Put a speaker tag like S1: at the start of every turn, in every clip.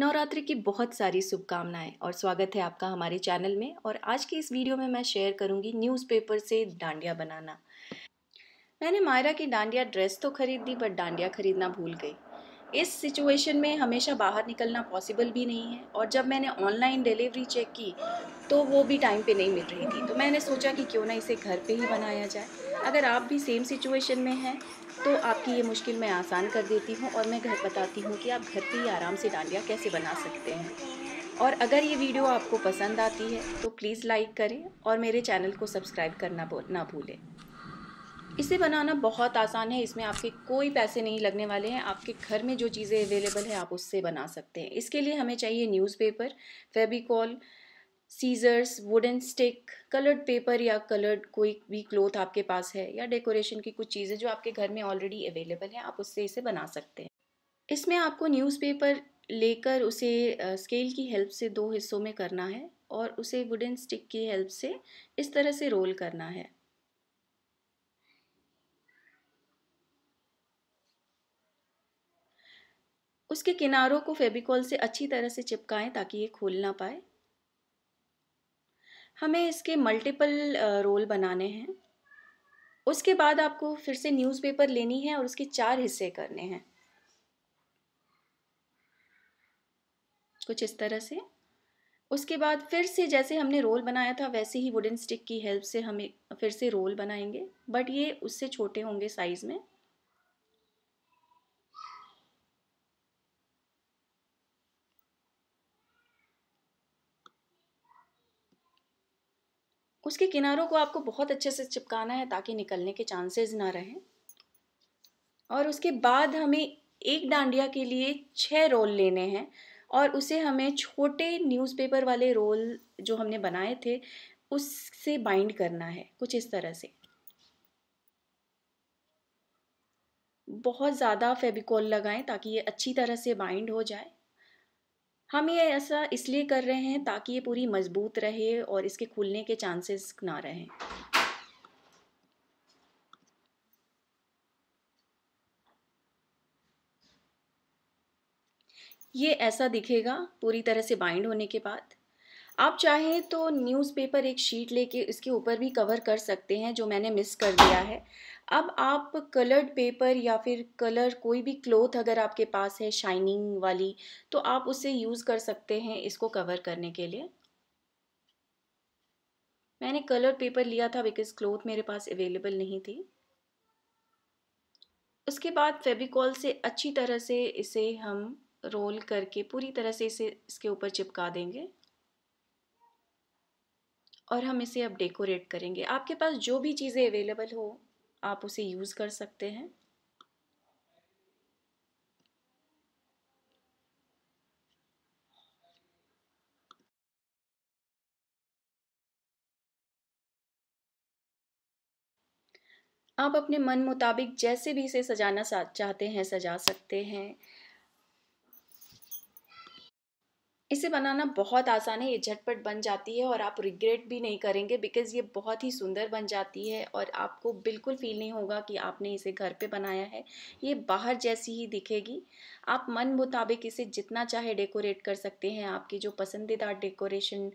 S1: नवरात्रि की बहुत सारी शुभकामनाएं और स्वागत है आपका हमारे चैनल में और आज के इस वीडियो में मैं शेयर करूंगी न्यूज़पेपर से डांडिया बनाना मैंने मायरा की डांडिया ड्रेस तो खरीद दी बट डांडिया खरीदना भूल गई इस सिचुएशन में हमेशा बाहर निकलना पॉसिबल भी नहीं है और जब मैंने ऑनलाइन डिलीवरी चेक की तो वो भी टाइम पे नहीं मिल रही थी तो मैंने सोचा कि क्यों ना इसे घर पे ही बनाया जाए अगर आप भी सेम सिचुएशन में हैं तो आपकी ये मुश्किल मैं आसान कर देती हूँ और मैं घर बताती हूँ कि आप घर पर ही आराम से डांडिया कैसे बना सकते हैं और अगर ये वीडियो आपको पसंद आती है तो प्लीज़ लाइक करें और मेरे चैनल को सब्सक्राइब करना ना भूलें इसे बनाना बहुत आसान है इसमें आपके कोई पैसे नहीं लगने वाले हैं आपके घर में जो चीज़ें अवेलेबल है आप उससे बना सकते हैं इसके लिए हमें चाहिए newspaper Fevicol scissors wooden stick coloured paper या कलर्ड कोई भी क्लोथ आपके पास है या डेकोरेशन की कुछ चीज़ें जो आपके घर में ऑलरेडी अवेलेबल हैं आप उससे इसे बना सकते हैं इसमें आपको न्यूज़पेपर लेकर उसे स्केल की हेल्प से दो हिस्सों में करना है और उसे वुडन स्टिक की हेल्प से इस तरह से रोल करना है उसके किनारों को फेबिकॉल से अच्छी तरह से चिपकाएं ताकि ये खोल ना पाए हमें इसके मल्टीपल रोल बनाने हैं उसके बाद आपको फिर से न्यूज़पेपर लेनी है और उसके चार हिस्से करने हैं कुछ इस तरह से उसके बाद फिर से जैसे हमने रोल बनाया था वैसे ही वुडन स्टिक की हेल्प से हम फिर से रोल बनाएंगे बट ये उससे छोटे होंगे साइज़ में उसके किनारों को आपको बहुत अच्छे से चिपकाना है ताकि निकलने के चांसेस ना रहें और उसके बाद हमें एक डांडिया के लिए छः रोल लेने हैं और उसे हमें छोटे न्यूज़पेपर वाले रोल जो हमने बनाए थे उससे बाइंड करना है कुछ इस तरह से बहुत ज़्यादा फेविकोल लगाएं ताकि ये अच्छी तरह से बाइंड हो जाए हम ये ऐसा इसलिए कर रहे हैं ताकि ये पूरी मजबूत रहे और इसके खुलने के चांसेस ना रहें ये ऐसा दिखेगा पूरी तरह से बाइंड होने के बाद आप चाहें तो न्यूज़पेपर एक शीट लेके इसके ऊपर भी कवर कर सकते हैं जो मैंने मिस कर दिया है अब आप कलर्ड पेपर या फिर कलर कोई भी क्लोथ अगर आपके पास है शाइनिंग वाली तो आप उसे यूज़ कर सकते हैं इसको कवर करने के लिए मैंने कलर पेपर लिया था बिकॉज क्लोथ मेरे पास अवेलेबल नहीं थी उसके बाद फेबिकॉल से अच्छी तरह से इसे हम रोल करके पूरी तरह से इसे इसके ऊपर चिपका देंगे और हम इसे अब डेकोरेट करेंगे आपके पास जो भी चीज़ें अवेलेबल हो आप उसे यूज़ कर सकते हैं आप अपने मन मुताबिक जैसे भी इसे सजाना चाहते हैं सजा सकते हैं इसे बनाना बहुत आसान है ये झटपट बन जाती है और आप रिग्रेट भी नहीं करेंगे बिकॉज़ ये बहुत ही सुंदर बन जाती है और आपको बिल्कुल फील नहीं होगा कि आपने इसे घर पे बनाया है ये बाहर जैसी ही दिखेगी आप मन मुताबिक इसे जितना चाहे डेकोरेट कर सकते हैं आपकी जो पसंदीदा डेकोरेशन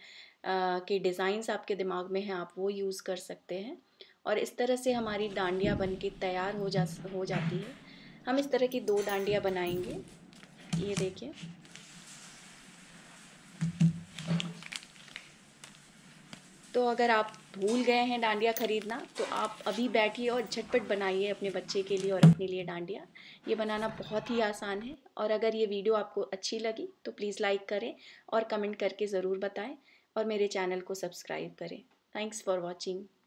S1: के डिज़ाइंस आपके दिमाग में हैं आप वो यूज़ कर सकते हैं और इस तरह से हमारी डांडिया बन के तैयार हो जा हो जाती है हम इस तरह की दो डांडिया बनाएंगे ये देखिए अगर आप भूल गए हैं डांडिया ख़रीदना तो आप अभी बैठिए और झटपट बनाइए अपने बच्चे के लिए और अपने लिए डांडिया ये बनाना बहुत ही आसान है और अगर ये वीडियो आपको अच्छी लगी तो प्लीज़ लाइक करें और कमेंट करके ज़रूर बताएं और मेरे चैनल को सब्सक्राइब करें थैंक्स फॉर वॉचिंग